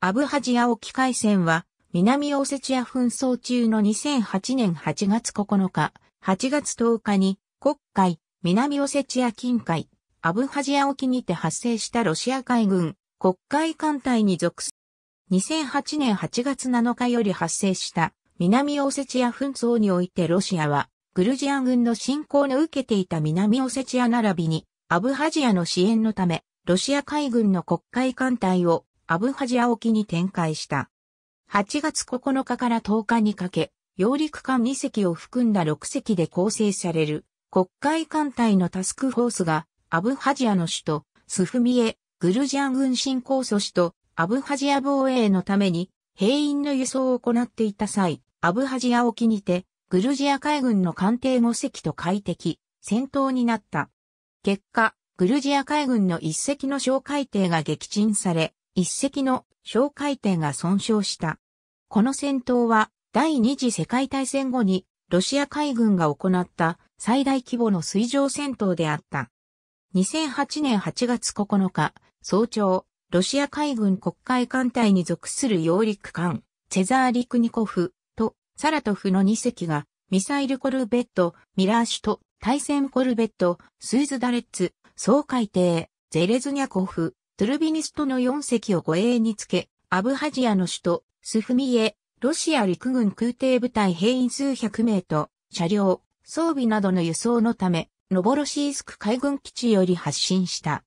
アブハジア沖海戦は、南オセチア紛争中の2008年8月9日、8月10日に、国海、南オセチア近海、アブハジア沖にて発生したロシア海軍、国海艦隊に属す。2008年8月7日より発生した南オセチア紛争においてロシアは、グルジア軍の侵攻の受けていた南オセチア並びに、アブハジアの支援のため、ロシア海軍の国海艦隊をアブハジア沖に展開した。8月9日から10日にかけ、揚陸艦2隻を含んだ6隻で構成される国会艦隊のタスクフォースがアブハジアの首都スフミエ、グルジアン軍侵攻組織とアブハジア防衛のために兵員の輸送を行っていた際、アブハジア沖にてグルジア海軍の艦艇5隻と快適、戦闘になった。結果、グルジア海軍の1隻の小海艇が撃沈され、一隻の小海艇が損傷した。この戦闘は第二次世界大戦後にロシア海軍が行った最大規模の水上戦闘であった。2008年8月9日、早朝、ロシア海軍国海艦隊に属する揚陸艦、チェザー・リクニコフとサラトフの2隻が、ミサイルコルベット、ミラーシュと対戦コルベット、スイズダレッツ、総海艇、ゼレズニャコフ、トゥルビニストの4隻を護衛につけ、アブハジアの首都、スフミエ、ロシア陸軍空挺部隊兵員数百名と、車両、装備などの輸送のため、ノボロシースク海軍基地より発進した。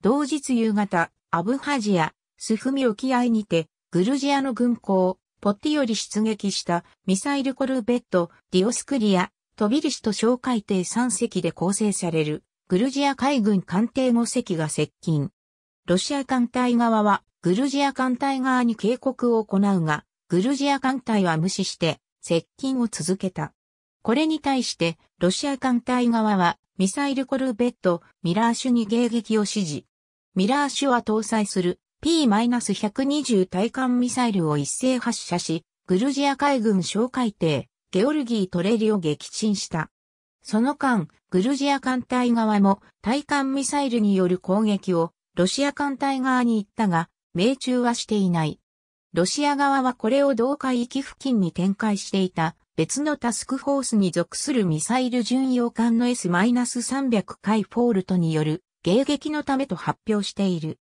同日夕方、アブハジア、スフミ沖合にて、グルジアの軍港、ポッティより出撃したミサイルコルベット、ディオスクリア、トビリシと小海艇3隻で構成される、グルジア海軍艦艇5隻が接近。ロシア艦隊側はグルジア艦隊側に警告を行うが、グルジア艦隊は無視して接近を続けた。これに対してロシア艦隊側はミサイルコルベットミラーシュに迎撃を指示。ミラーシュは搭載する P-120 対艦ミサイルを一斉発射し、グルジア海軍小海艇、ゲオルギー・トレリを撃沈した。その間、グルジア艦隊側も対艦ミサイルによる攻撃をロシア艦隊側に行ったが、命中はしていない。ロシア側はこれを同海域付近に展開していた別のタスクフォースに属するミサイル巡洋艦の S-300 回フォールトによる迎撃のためと発表している。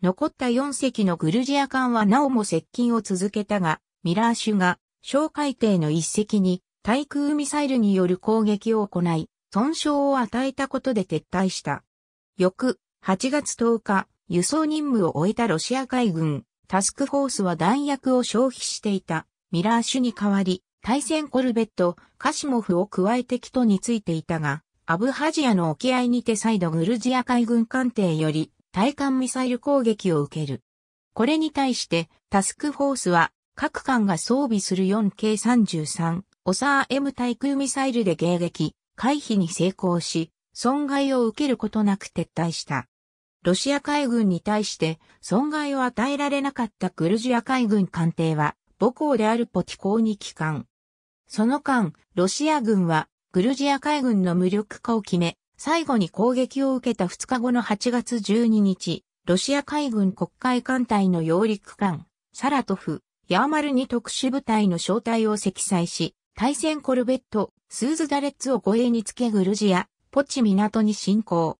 残った4隻のグルジア艦はなおも接近を続けたが、ミラーシュが小海底の一隻に対空ミサイルによる攻撃を行い、損傷を与えたことで撤退した。翌、8月10日、輸送任務を終えたロシア海軍、タスクフォースは弾薬を消費していたミラー種に代わり、対戦コルベット、カシモフを加えてキトについていたが、アブハジアの沖合にて再度グルジア海軍艦艇より対艦ミサイル攻撃を受ける。これに対してタスクフォースは各艦が装備する 4K33 オサー M 対空ミサイルで迎撃、回避に成功し、損害を受けることなく撤退した。ロシア海軍に対して損害を与えられなかったグルジア海軍艦艇は母港であるポティ港に帰還。その間、ロシア軍はグルジア海軍の無力化を決め、最後に攻撃を受けた2日後の8月12日、ロシア海軍国海艦隊の揚陸艦、サラトフ、ヤーマルに特殊部隊の正体を積載し、対戦コルベット、スーズダレッツを護衛につけグルジア、ポチ港に侵攻。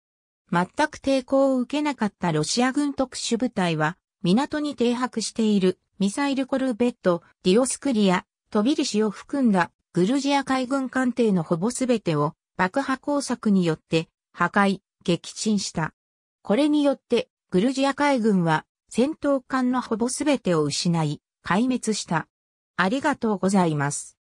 全く抵抗を受けなかったロシア軍特殊部隊は、港に停泊しているミサイルコルベット、ディオスクリア、トビリシを含んだグルジア海軍艦艇のほぼすべてを爆破工作によって破壊、撃沈した。これによってグルジア海軍は戦闘艦のほぼすべてを失い、壊滅した。ありがとうございます。